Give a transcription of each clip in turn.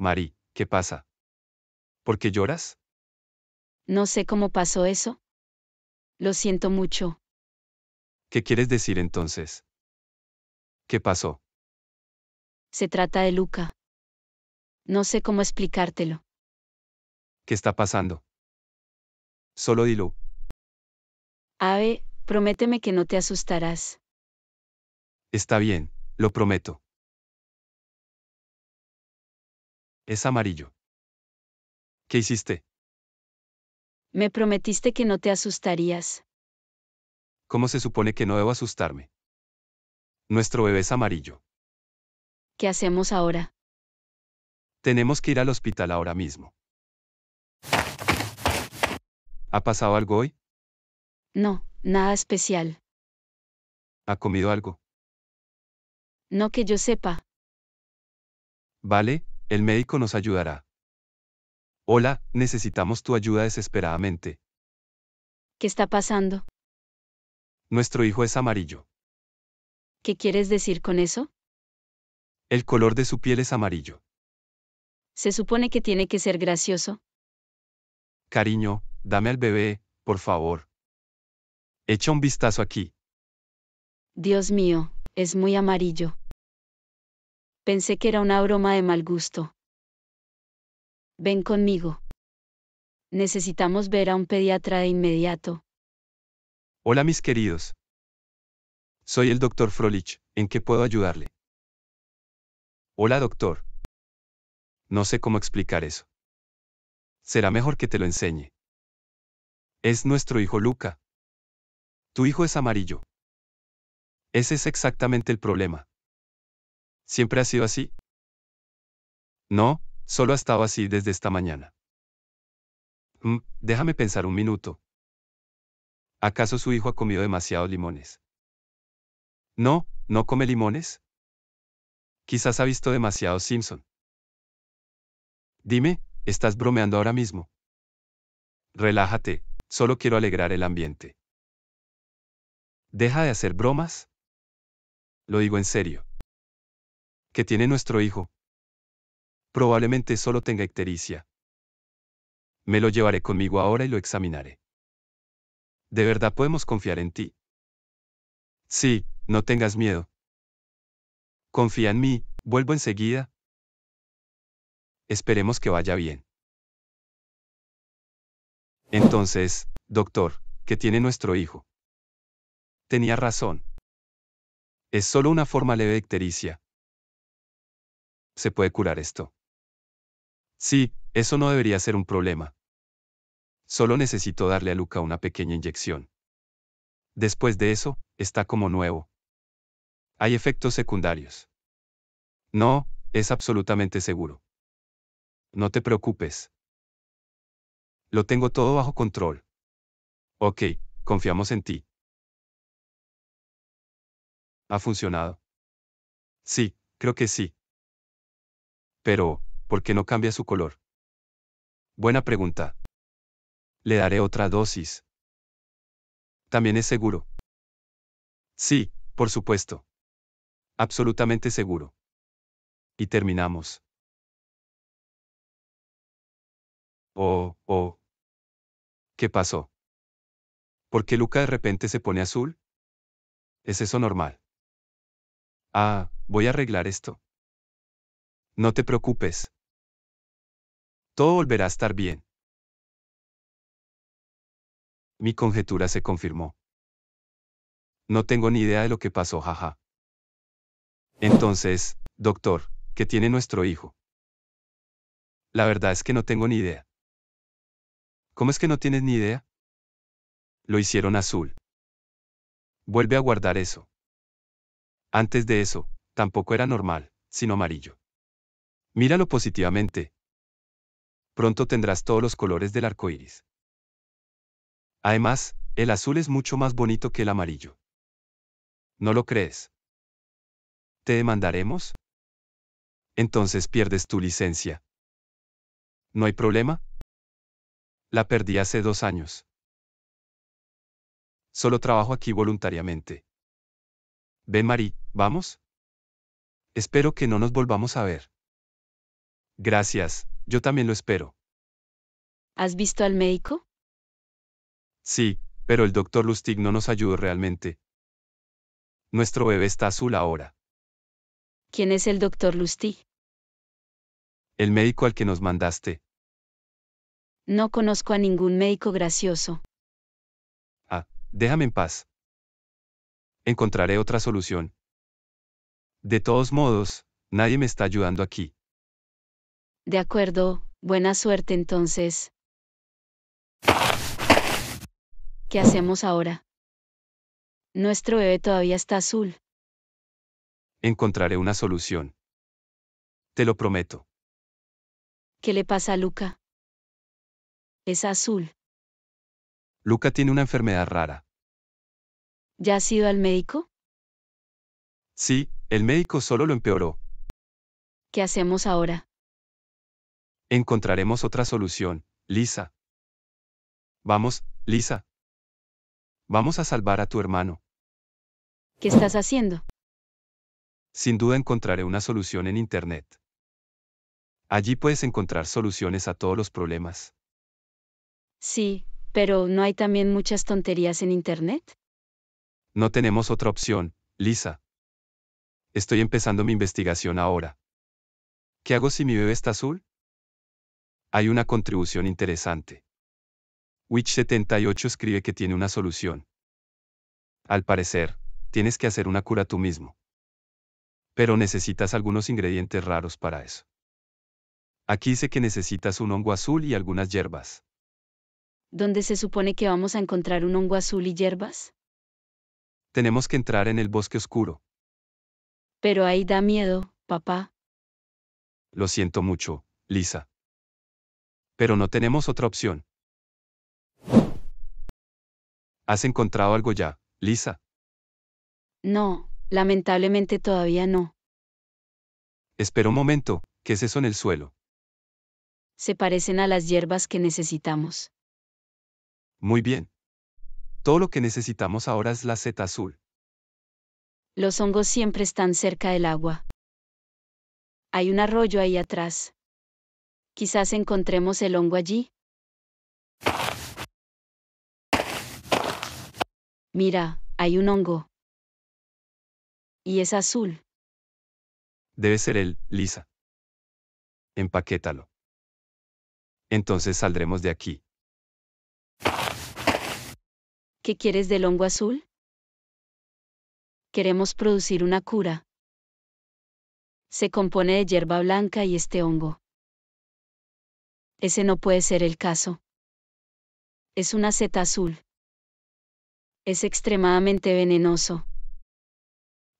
Mari, ¿qué pasa? ¿Por qué lloras? No sé cómo pasó eso. Lo siento mucho. ¿Qué quieres decir entonces? ¿Qué pasó? Se trata de Luca. No sé cómo explicártelo. ¿Qué está pasando? Solo dilo. Ave, prométeme que no te asustarás. Está bien, lo prometo. es amarillo. ¿Qué hiciste? Me prometiste que no te asustarías. ¿Cómo se supone que no debo asustarme? Nuestro bebé es amarillo. ¿Qué hacemos ahora? Tenemos que ir al hospital ahora mismo. ¿Ha pasado algo hoy? No, nada especial. ¿Ha comido algo? No que yo sepa. Vale, el médico nos ayudará. Hola, necesitamos tu ayuda desesperadamente. ¿Qué está pasando? Nuestro hijo es amarillo. ¿Qué quieres decir con eso? El color de su piel es amarillo. Se supone que tiene que ser gracioso. Cariño, dame al bebé, por favor. Echa un vistazo aquí. Dios mío, es muy amarillo pensé que era una broma de mal gusto. Ven conmigo. Necesitamos ver a un pediatra de inmediato. Hola mis queridos. Soy el doctor Frolich, ¿en qué puedo ayudarle? Hola doctor. No sé cómo explicar eso. Será mejor que te lo enseñe. Es nuestro hijo Luca. Tu hijo es amarillo. Ese es exactamente el problema. ¿Siempre ha sido así? No, solo ha estado así desde esta mañana. Mm, déjame pensar un minuto. ¿Acaso su hijo ha comido demasiados limones? No, ¿no come limones? Quizás ha visto demasiado Simpson. Dime, ¿estás bromeando ahora mismo? Relájate, solo quiero alegrar el ambiente. Deja de hacer bromas. Lo digo en serio que tiene nuestro hijo. Probablemente solo tenga ictericia. Me lo llevaré conmigo ahora y lo examinaré. ¿De verdad podemos confiar en ti? Sí, no tengas miedo. Confía en mí, vuelvo enseguida. Esperemos que vaya bien. Entonces, doctor, ¿qué tiene nuestro hijo? Tenía razón. Es solo una forma leve de ictericia, ¿se puede curar esto? Sí, eso no debería ser un problema. Solo necesito darle a Luca una pequeña inyección. Después de eso, está como nuevo. Hay efectos secundarios. No, es absolutamente seguro. No te preocupes. Lo tengo todo bajo control. Ok, confiamos en ti. ¿Ha funcionado? Sí, creo que sí. Pero, ¿por qué no cambia su color? Buena pregunta. Le daré otra dosis. ¿También es seguro? Sí, por supuesto. Absolutamente seguro. Y terminamos. Oh, oh. ¿Qué pasó? ¿Por qué Luca de repente se pone azul? ¿Es eso normal? Ah, voy a arreglar esto. No te preocupes. Todo volverá a estar bien. Mi conjetura se confirmó. No tengo ni idea de lo que pasó, jaja. Entonces, doctor, ¿qué tiene nuestro hijo? La verdad es que no tengo ni idea. ¿Cómo es que no tienes ni idea? Lo hicieron azul. Vuelve a guardar eso. Antes de eso, tampoco era normal, sino amarillo. Míralo positivamente. Pronto tendrás todos los colores del arco iris. Además, el azul es mucho más bonito que el amarillo. ¿No lo crees? ¿Te demandaremos? Entonces pierdes tu licencia. ¿No hay problema? La perdí hace dos años. Solo trabajo aquí voluntariamente. Ven, Marie, ¿vamos? Espero que no nos volvamos a ver. Gracias, yo también lo espero. ¿Has visto al médico? Sí, pero el doctor Lustig no nos ayudó realmente. Nuestro bebé está azul ahora. ¿Quién es el doctor Lustig? El médico al que nos mandaste. No conozco a ningún médico gracioso. Ah, déjame en paz. Encontraré otra solución. De todos modos, nadie me está ayudando aquí. De acuerdo, buena suerte entonces. ¿Qué hacemos ahora? Nuestro bebé todavía está azul. Encontraré una solución. Te lo prometo. ¿Qué le pasa a Luca? Es azul. Luca tiene una enfermedad rara. ¿Ya has ido al médico? Sí, el médico solo lo empeoró. ¿Qué hacemos ahora? Encontraremos otra solución, Lisa. Vamos, Lisa. Vamos a salvar a tu hermano. ¿Qué estás haciendo? Sin duda encontraré una solución en Internet. Allí puedes encontrar soluciones a todos los problemas. Sí, pero ¿no hay también muchas tonterías en Internet? No tenemos otra opción, Lisa. Estoy empezando mi investigación ahora. ¿Qué hago si mi bebé está azul? hay una contribución interesante. Witch78 escribe que tiene una solución. Al parecer, tienes que hacer una cura tú mismo. Pero necesitas algunos ingredientes raros para eso. Aquí dice que necesitas un hongo azul y algunas hierbas. ¿Dónde se supone que vamos a encontrar un hongo azul y hierbas? Tenemos que entrar en el bosque oscuro. Pero ahí da miedo, papá. Lo siento mucho, Lisa pero no tenemos otra opción. ¿Has encontrado algo ya, Lisa? No, lamentablemente todavía no. Espera un momento, ¿qué es eso en el suelo? Se parecen a las hierbas que necesitamos. Muy bien. Todo lo que necesitamos ahora es la seta azul. Los hongos siempre están cerca del agua. Hay un arroyo ahí atrás. Quizás encontremos el hongo allí. Mira, hay un hongo. Y es azul. Debe ser él, Lisa. Empaquétalo. Entonces saldremos de aquí. ¿Qué quieres del hongo azul? Queremos producir una cura. Se compone de hierba blanca y este hongo. Ese no puede ser el caso. Es una seta azul. Es extremadamente venenoso.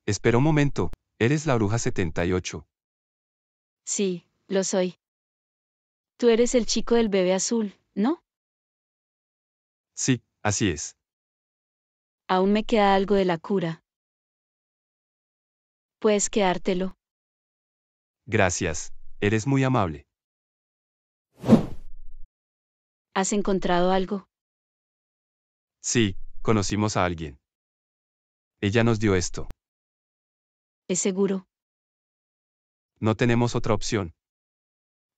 Espera un momento, eres la bruja 78. Sí, lo soy. Tú eres el chico del bebé azul, ¿no? Sí, así es. Aún me queda algo de la cura. Puedes quedártelo. Gracias, eres muy amable. ¿Has encontrado algo? Sí, conocimos a alguien. Ella nos dio esto. ¿Es seguro? No tenemos otra opción.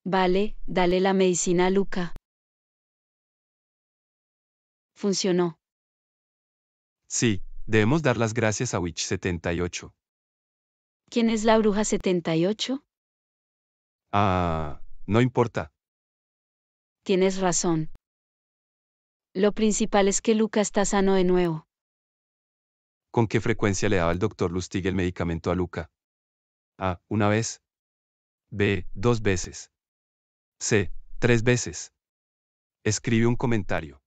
Vale, dale la medicina a Luca. Funcionó. Sí, debemos dar las gracias a Witch78. ¿Quién es la bruja 78? Ah, no importa tienes razón. Lo principal es que Luca está sano de nuevo. ¿Con qué frecuencia le daba el doctor Lustig el medicamento a Luca? A. Una vez. B. Dos veces. C. Tres veces. Escribe un comentario.